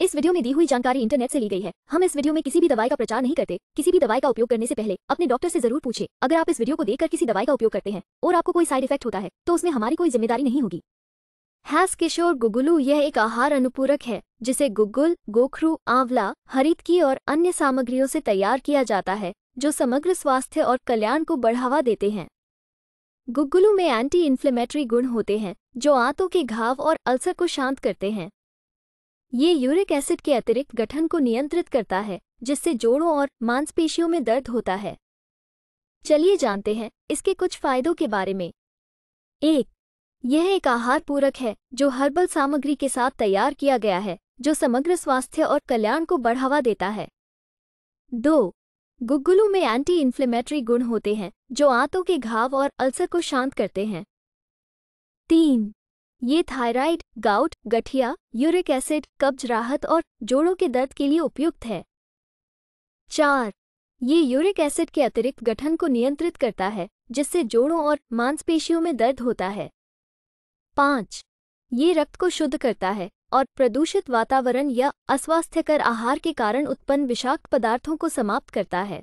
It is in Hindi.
इस वीडियो में दी हुई जानकारी इंटरनेट से ली गई है हम इस वीडियो में किसी भी दवाई का प्रचार नहीं करते किसी भी दवाई का उपयोग करने से पहले अपने डॉक्टर से जरूर पूछे अगर आप इस वीडियो को देखकर किसी दवाई का उपयोग करते हैं और आपको कोई साइड इफेक्ट होता है तो उसमें हमारी कोई जिम्मेदारी नहीं होगी हैस किशोर गुगुलू यह एक आहार अनुपूरक है जिसे गुगुल गोखरू आंवला हरित की और अन्य सामग्रियों से तैयार किया जाता है जो समग्र स्वास्थ्य और कल्याण को बढ़ावा देते हैं गुगुलू में एंटी इन्फ्लेमेटरी गुण होते हैं जो आंतों के घाव और अल्सर को शांत करते हैं ये यूरिक एसिड के अतिरिक्त गठन को नियंत्रित करता है जिससे जोड़ों और मांसपेशियों में दर्द होता है चलिए जानते हैं इसके कुछ फायदों के बारे में एक यह एक आहार पूरक है जो हर्बल सामग्री के साथ तैयार किया गया है जो समग्र स्वास्थ्य और कल्याण को बढ़ावा देता है दो गुग्गुलू में एंटी इन्फ्लेमेटरी गुण होते हैं जो आंतों के घाव और अल्सर को शांत करते हैं तीन ये थायराइड गाउट गठिया यूरिक एसिड कब्ज राहत और जोड़ों के दर्द के लिए उपयुक्त है चार ये यूरिक एसिड के अतिरिक्त गठन को नियंत्रित करता है जिससे जोड़ों और मांसपेशियों में दर्द होता है पाँच ये रक्त को शुद्ध करता है और प्रदूषित वातावरण या अस्वास्थ्यकर आहार के कारण उत्पन्न विषाक्त पदार्थों को समाप्त करता है